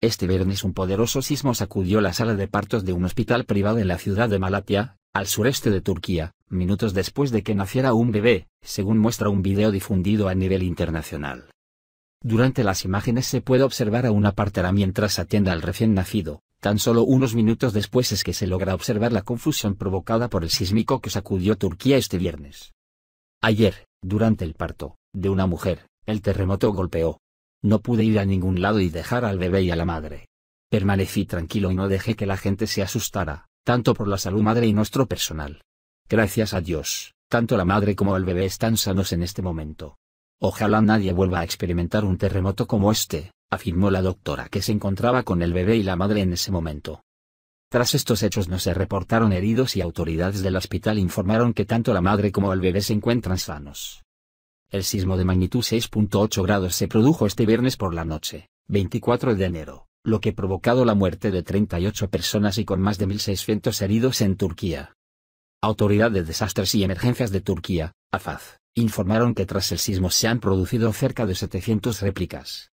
Este viernes un poderoso sismo sacudió la sala de partos de un hospital privado en la ciudad de Malatya, al sureste de Turquía, minutos después de que naciera un bebé, según muestra un video difundido a nivel internacional. Durante las imágenes se puede observar a una partera mientras atiende al recién nacido, tan solo unos minutos después es que se logra observar la confusión provocada por el sísmico que sacudió Turquía este viernes. Ayer, durante el parto, de una mujer, el terremoto golpeó, no pude ir a ningún lado y dejar al bebé y a la madre. Permanecí tranquilo y no dejé que la gente se asustara, tanto por la salud madre y nuestro personal. Gracias a Dios, tanto la madre como el bebé están sanos en este momento. Ojalá nadie vuelva a experimentar un terremoto como este, afirmó la doctora que se encontraba con el bebé y la madre en ese momento. Tras estos hechos no se reportaron heridos y autoridades del hospital informaron que tanto la madre como el bebé se encuentran sanos. El sismo de magnitud 6.8 grados se produjo este viernes por la noche, 24 de enero, lo que ha provocado la muerte de 38 personas y con más de 1.600 heridos en Turquía. Autoridad de Desastres y Emergencias de Turquía, Afaz, informaron que tras el sismo se han producido cerca de 700 réplicas.